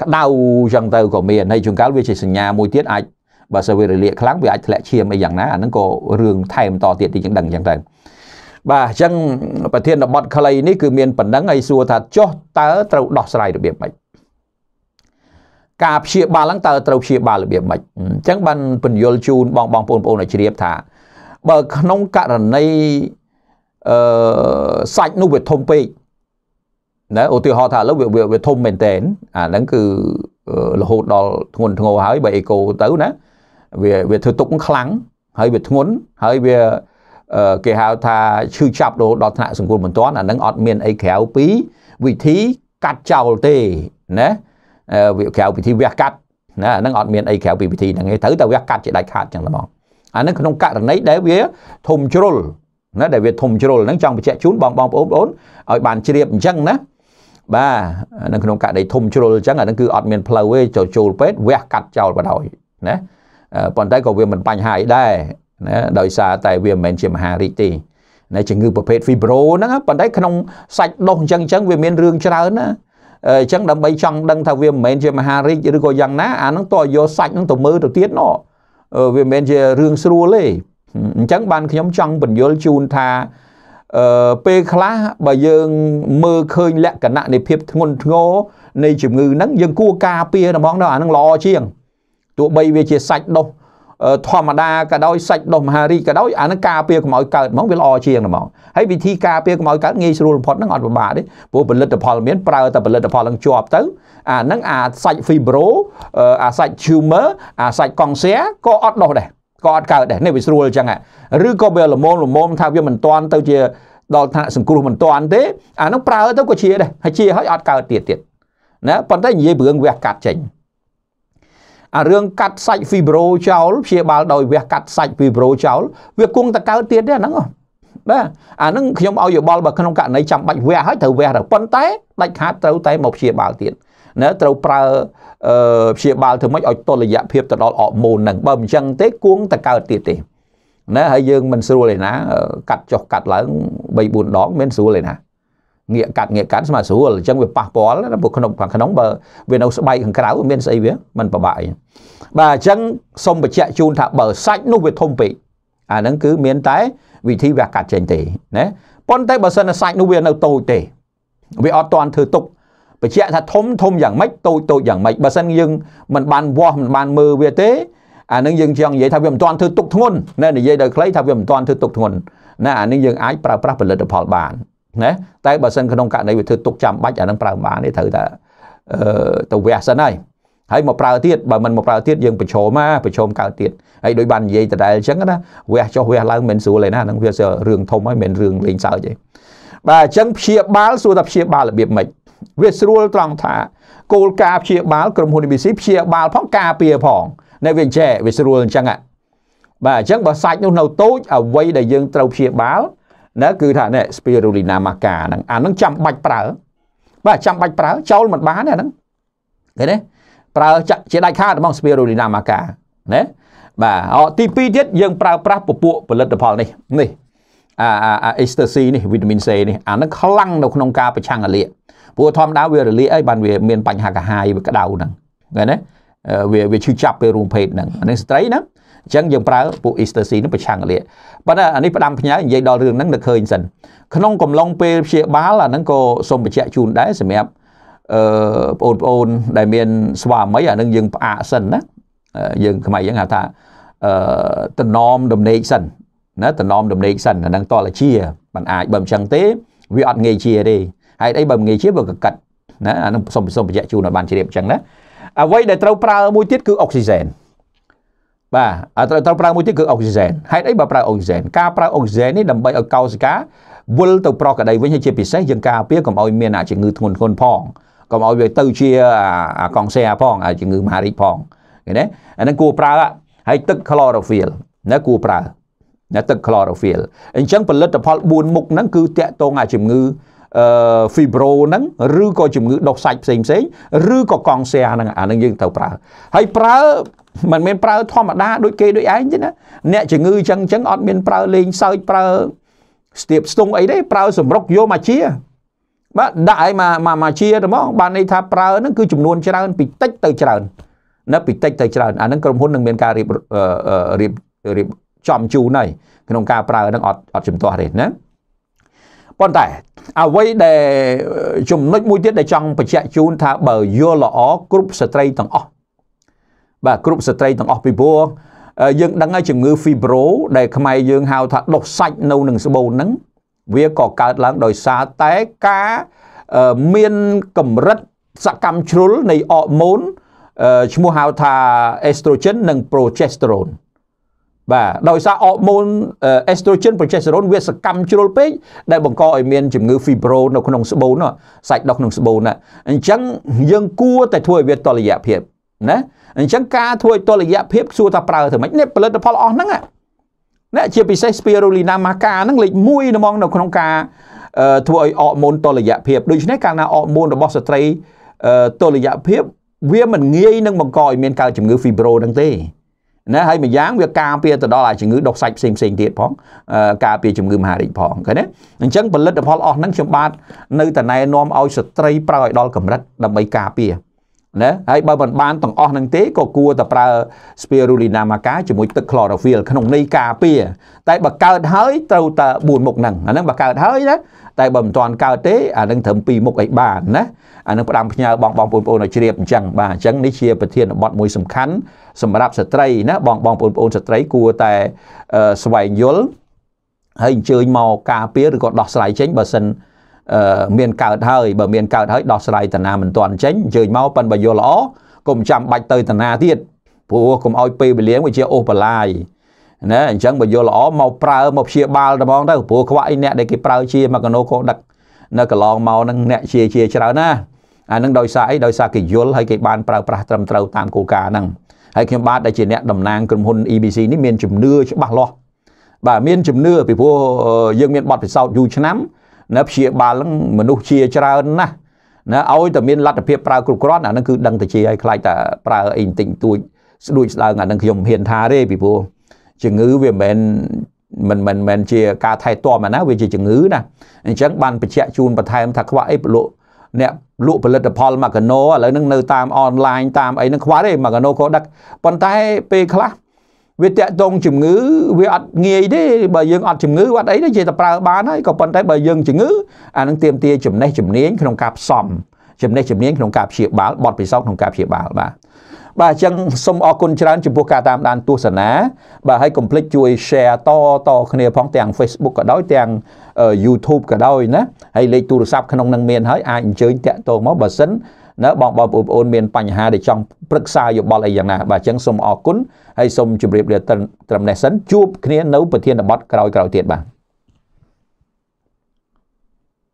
ក្តៅចឹងទៅក៏មានហើយជួនកាលវាជាសញ្ញាមួយទៀតអាចបើសិនវារលាកខ្លាំងវាអាចធ្លាក់ឈាមអីយ៉ាងណាអាហ្នឹងក៏រឿងថែមតទៀតទីចឹងដឹងចឹងទៅបាទអញ្ចឹងប្រធានបទខ្លីនេះគឺមានប៉ុណ្ណឹងហើយសួរថាចុះតើត្រូវដោះស្រាយរបៀបម៉េចការព្យាបាលហ្នឹងតើត្រូវព្យាបាលរបៀបម៉េចអញ្ចឹងបានពន្យល់ជូនបងបងប្អូនបងប្អូនឲ្យជ្រាបថាបើក្នុងករណីអឺសាច់នោះវាធំពេកណាឧទាហរណ៍ថាឥឡូវវាវាធំមែនតើអាហ្នឹងគឺរហូតដល់ធ្ងន់ធ្ងរហើយបើអេកូទៅណាវាវាធ្វើទុកខ្លាំងហើយវាធ្ងន់ហើយវាគេហៅថាឈឺចាប់រហូតដល់ថ្នាក់សង្គមមិនទាន់អាហ្នឹងអត់មានអីក្រៅពីវិធីកាត់ចោលទេណាវាក្រៅវិធីវះកាត់ណាហ្នឹងអត់មានអីក្រៅពីវិធីហ្នឹងទេត្រូវតែវះកាត់ជាដាច់ខាតចឹងតែហ្មងអានឹងក្នុងករណីដែលវាធំជ្រុលណាដែលវាធំជ្រុលហ្នឹងចង់បញ្ជាក់ជូនបងបងប្អូនបងឲ្យបានជ្រាបអញ្ចឹងណាបាទនៅក្នុងករណីធំជ្រុលអញ្ចឹងអានឹងគឺអត់មានផ្លូវទេចូលចូលពេទ្យវះកាត់ចោលបណ្ដោយណាប៉ុន្តែក៏វាមិនបញ្ហាអីដែរណាដោយសារតែវាមិនមែនជាមហារីកទេណាជំងឺប្រភេទ fibro ហ្នឹងប៉ុន្តែក្នុងសាច់ដុះអញ្ចឹងអញ្ចឹងវាមានរឿងច្រើនណាអញ្ចឹងដើម្បីចង់ដឹងថាវាមិនមែនជាមហារីកឬក៏យ៉ាងណាអានឹងតយកសាច់នឹងទៅមើលទៅទៀតណោវាមិនមែនជារឿងស្រួលទេអញ្ចឹងបានខ្ញុំចង់បញ្យល់ជូនថាអឺពេលខ្លះបើយើងមើលឃើញលក្ខណៈនៃភាពធ្ងន់ធ្ងរនៃជំងឺហ្នឹងយើងគួរការពារហ្មងដល់អាហ្នឹងល្អជាងទោះបីវាជាសាច់ដុសធម្មតាក៏ដោយសាច់ដុះមហារីកក៏ដោយអានឹងការពារកម្អោយកើតហ្មងវាល្អជាងហ្មងហើយវិធីការពារកម្អោយកើតងាយស្រួលបំផុតហ្នឹងអត់ពិបាកទេព្រោះផលិតផលមានប្រើតែផលិតផលហ្នឹងជាប់ទៅអាហ្នឹងអាសាច់ fibro អាសាច់ tumor អាសាច់កង់សៀក៏អត់ដុះដែរក៏អត់កើតដែរនេះវាស្រួលអញ្ចឹងឬក៏វាលមមលមម ថាវាមិនតន់ទៅជាដល់ថ្នាក់សង្គ្រោះមិនតន់ទេអានឹងប្រើ ទៅក៏ជាដែរហើយជាហើយអត់កើតទៀតទៀតណាប៉ុន្តែនិយាយរឿងវះកាត់ចេញអារឿងកាត់សាច់ fibro ចោលព្យាបាលដោយវះកាត់សាច់ fibro ចោលវាគង់តែកើតទៀតទេអាហ្នឹងបាទអាហ្នឹងខ្ញុំឲ្យយោបល់បើក្នុងករណីចាំបាច់វះហើយត្រូវវះទៅប៉ុន្តែដាច់ខាតត្រូវតែមកព្យាបាលទៀតណាត្រូវប្រើព្យាបាលធ្វើម៉េចឲ្យតុល្យភាពទៅដល់អរម៉ូនហ្នឹងបើមិនចឹងទេគង់តែកើតទៀតទេណាហើយយើងមិនស្រួលឯណាកាត់ចុះកាត់ឡើង3 4ដងមិនស្រួលឯណាងាកកាត់ងាកកាត់ស្មើស្រួលអញ្ចឹងវាប៉ះពាល់ណាពួកក្នុងខាងក្នុងបើវានៅស្បែកខាងក្រៅមានស្អីវាមិនប្របាក់អីបាទអញ្ចឹងសូមបញ្ជាក់ជូនថាបើសាច់នោះវាធំពេកអាហ្នឹងគឺមានតែវិធីវះកាត់ចេញទេណាប៉ុន្តែបើសិនសាច់នោះវានៅតូចទេវាអត់ទាន់ធ្វើទុកបញ្ជាក់ថាធំធំយ៉ាងម៉េចតូចតូចយ៉ាងម៉េចបើសិនយើងមិនបានវាស់មិនបានមើលវាទេអានឹងយើងចង់និយាយថាវាមិនទាន់ធ្វើទុកធ្ងន់ណានិយាយដោយខ្លីថាវាមិនទាន់ធ្វើទុកធ្ងន់ណាអានឹងយើងអាចប្រើប្រាស់ផលិតផលបានណាតែបើសិនក្នុងករណីវាធ្វើទុកចាំបាច់អានឹងប្រើបានទេត្រូវតែទៅវះសិនហើយហើយមកប្រើទៀតបើមិនមកប្រើទៀតយើងប្រឈមណាប្រឈមកើតទៀតហើយដោយបាននិយាយដដែលអញ្ចឹងណាវះចុះវះឡើងមិនស្រួលទេណានឹងវារឿងធំហើយមិនរឿងលេងសើចទេបាទអញ្ចឹងព្យាបាលសួរថាព្យាបាលរបៀបម៉េចវាស្រួលត្រង់ថាគោលការណ៍ព្យាបាលក្រុមហ៊ុន ABC ព្យាបាល ផងការពារផងនៅវាអញ្ចេះវាស្រួលអញ្ចឹងបាទអញ្ចឹងបើសាច់នោះនៅតូចអ្វីដែលយើងត្រូវព្យាបាលណាគឺថានេះ spirulina maca ហ្នឹងអាហ្នឹងចាំបាច់ប្រើ បាទចាំបាច់ប្រើចោលមិនបានទេអាហ្នឹងឃើញទេប្រើចាក់ជាដាច់ខាតហ្មង spirulina maca ណាបាទអទី2ទៀតយើង ប្រើប្រាស់ពពួកផលិតផលនេះនេះអាអា ecstasy នេះវីតាមីន C នេះអានឹងខ្លាំងនៅក្នុងការប្រឆាំងរលាកព្រោះធម្មតាវារលាកអីបានវាមានបញ្ហាកាហាយវាក្តៅហ្នឹងឃើញទេវាវាឈឺចាប់ពេលរួមភេទហ្នឹងអានេះស្ត្រីហ្នឹងអញ្ចឹងយើងប្រើពួក Easter C នឹងប្រឆាំងលាកប៉ុន្តែអានេះផ្ដាំផ្ញើនិយាយដល់រឿងហ្នឹងនឹកឃើញសិនក្នុងកំឡុងពេលព្យាបាលអាហ្នឹងក៏សូមបញ្ជាក់ជូនដែរសម្រាប់អឺបងប្អូនដែលមាន ស្វាមីអានឹងយើងផ្អាកសិនណាយើងខ្មែរយើងហៅថាអឺតំណមដំណេកសិនណាតំណមដំណេកសិនអានឹងតលជាมันអាចបើមិនចឹងទេ វាអត់ងាយជាទេហេតុអីបើងាយជាវាកកិតណាអានឹងសូមសូមបញ្ជាក់ជូនឲ្យបានជ្រាបចឹងណាអ្វីដែលត្រូវប្រើមួយទៀតគឺអុកស៊ីហ្សែនបាទត្រូវត្រូវប្រើមួយទៀតគឺអុកស៊ីសែនហេតុអីបើប្រើអុកស៊ីសែនការប្រើអុកស៊ីសែននេះដើម្បីឲ្យកោសិកាវិលទៅប្រកក្តីវិញហើយជាពិសេសយើងការពារកុំឲ្យមានអាជំងឺធ្ងន់ធ្ងរផងកុំឲ្យវាទៅជាអាកង់សែផងអាជំងឺមហារីកផងឃើញទេអានឹងគួរប្រើហើយទឹក chlorophyll ណាគួរប្រើណាទឹក chlorophyll អញ្ចឹងផលិតផល4មុខហ្នឹងគឺតាក់ទងអាជំងឺអឺ fibro ហ្នឹងឬក៏ជំងឺដុសសាច់ផ្សេងផ្សេងឬក៏កង់សែហ្នឹងអានឹងយើងត្រូវប្រើហើយប្រើមិនមែនប្រើធម្មតាដូចគេដូចឯងទេណាអ្នកជំងឺចឹងចឹងអត់មានប្រើលេងសើចប្រើស្ទាបស្ទង់អីទេប្រើសម្រុកយកមកជាបាទដាក់ឲ្យមកមកជាទៅមកបានន័យថាប្រើហ្នឹងគឺចំនួនច្រើនពីតិចទៅច្រើននៅពីតិចទៅច្រើនអាហ្នឹងក្រុមហ៊ុននឹងមានការរៀបរៀបរៀបចំជូនហើយក្នុងការប្រើហ្នឹងអត់អត់ជំទាស់ទេណាប៉ុន្តែអ្វីដែលចំណុចមួយទៀតដែលចង់បញ្ជាក់ជូនថាបើយល់ល្អគ្រប់ស្ត្រីទាំងអស់បាទគ្រប់ស្ត្រីទាំងអស់ពីព្រោះយើងដឹងហើយជំងឺ fibro ដែលខ្មែរយើងហៅថាដុសសាច់នៅនឹងស្បូនហ្នឹងវាក៏កើតឡើងដោយសារតែការមានកម្រិតសកម្មជ្រុលនៃអរម៉ូនឈ្មោះហៅថា estrogen និង progesterone បាទដោយសារអរម៉ូន estrogen progesterone វាសកម្មជ្រុលពេកដែលបង្កឲ្យមានជំងឺ fibro នៅក្នុងស្បូនសាច់ដុះក្នុងស្បូនអញ្ចឹងយើងគួរតែធ្វើឲ្យវាតលយៈភាពណាអញ្ចឹងការធ្វើឲ្យតលយៈភាពសួរថាប្រើធ្វើម៉េចនេះផលិតផលអស់ហ្នឹងណាជាពិសេស spirulina maca ហ្នឹងលេខ1ហ្មងនៅក្នុងការធ្វើឲ្យអរម៉ូនតលយៈភាពដូច្នេះកាលណាអរម៉ូនរបស់ស្ត្រីតលយៈភាពវាមិនងាយនឹងបង្កឲ្យមានកើតជំងឺ fibro ហ្នឹងទេណាហើយម្យ៉ាងវាការពារទៅដល់អាជំងឺដុកសាច់ផ្សេងផ្សេងទៀតផង ការពារជំងឺមហារីកផងឃើញទេអញ្ចឹងផលិតផលអស់ហ្នឹងខ្ញុំបាទនៅតែណែនាំឲ្យស្ត្រីប្រើឲ្យដល់កម្រិតដើម្បីការពារណាហើយបើមិនបានទាំងអស់នឹងទេក៏គួរតែប្រើ spirulina maca ជាមួយទឹក chlorophyll ក្នុងន័យការពារតែបើកើតហើយត្រូវតែ4មុខហ្នឹងអាហ្នឹងបើកើតហើយណាតែបើមិនទាន់កើតទេអានឹងត្រឹម2មុខអីបានណាអានឹងផ្ដាំផ្ញើបងបងបងប្អូនឲ្យជ្រាបអញ្ចឹងបាទអញ្ចឹងនេះជាប្រធានបទមួយសំខាន់សម្រាប់ស្ត្រីណាបងបងបងប្អូនស្ត្រីគួរតែស្វែងយល់ហើយអញ្ជើញមកការពារឬក៏ដោះស្រាយចេញបើសិនមានកើតហើយបើមានកើតហើយដោះស្រាយតាណាមិនទាន់ចេញអញ្ជើញមកប៉ិនបើយល់ល្អកុំចាំបាច់ទៅតាណាទៀតព្រោះកុំឲ្យពេលវេលាវាជាអូសបន្លាយណាអញ្ចឹងបើយល់ល្អមកប្រើមកព្យាបាលត្មងទៅព្រោះខ្វាក់អីអ្នកដែលគេប្រើជាមកកណូកោដឹក នៅកន្លងមកនឹងអ្នកជាជាច្រើនណាអានឹងដោយសារអីដោយសារគេយល់ហើយគេបានប្រើប្រាស់ត្រឹមត្រូវតាមគោលការណ៍ហ្នឹងហើយខ្ញុំបាទដែលជាអ្នកតំណាងក្រុមហ៊ុន EBC នេះមានជំនឿច្បាស់លាស់បាទមានជំនឿពីព្រោះយើងមានបទពិសោធន៍យូរឆ្នាំណាព្យាបាលហ្នឹងមនុស្សជាច្រើនណាស់ណាឲ្យតែមានលទ្ធភាពប្រើគ្រប់គ្រាន់អាហ្នឹងគឺដឹងតែជាឲ្យខ្លាចតែប្រើអីបន្តិចតួច ស្ដួយស្ដើងអាហ្នឹងខ្ញុំហ៊ានថាទេពីព្រោះជំងឺវាមិនមែនមិនមិនមែនជាការថែទាំអាណាវាជាជំងឺណាអញ្ចឹងបានបញ្ជាក់ជូនបន្ថែមថាខ្វះអីពលក់អ្នកលក់ផលិតផលមកកាណូឥឡូវហ្នឹងនៅតាមអនឡាញតាមអីហ្នឹងខ្វះទេមកកាណូក៏ដឹកប៉ុន្តែពេលខ្លះវាតាក់ទងជំងឺវាអត់ងាយទេបើយើងអត់ជំងឺអត់អីទេជាតែប្រើបានហើយក៏ប៉ុន្តែបើយើងជំងឺអានឹងទាមទារចំណេះជំនាញក្នុងការផ្សំចំណេះជំនាញក្នុងការព្យាបាលបទពិសោធន៍ក្នុងការព្យាបាលបាទបាទអញ្ចឹងសូមអរគុណច្រើនចំពោះការតាមដានទស្សនាបាទហើយកុំភ្លេចជួយ share តតគ្នាផងទាំង Facebook ក៏ដោយទាំង YouTube ក៏ដោយណាហើយលេខទូរស័ព្ទក្នុងនឹងមានហើយអាចអញ្ជើញតាក់ទងមកបើសិនណាបងបងប្អូនមានបញ្ហាដែលចង់ប្រឹក្សាយោបល់អីយ៉ាងណាបាទអញ្ចឹងសូមអរគុណហើយសូមជម្រាបលាត្រឹមនេះសិនជួបគ្នានៅប្រធានបទក្រោយៗទៀតបាទ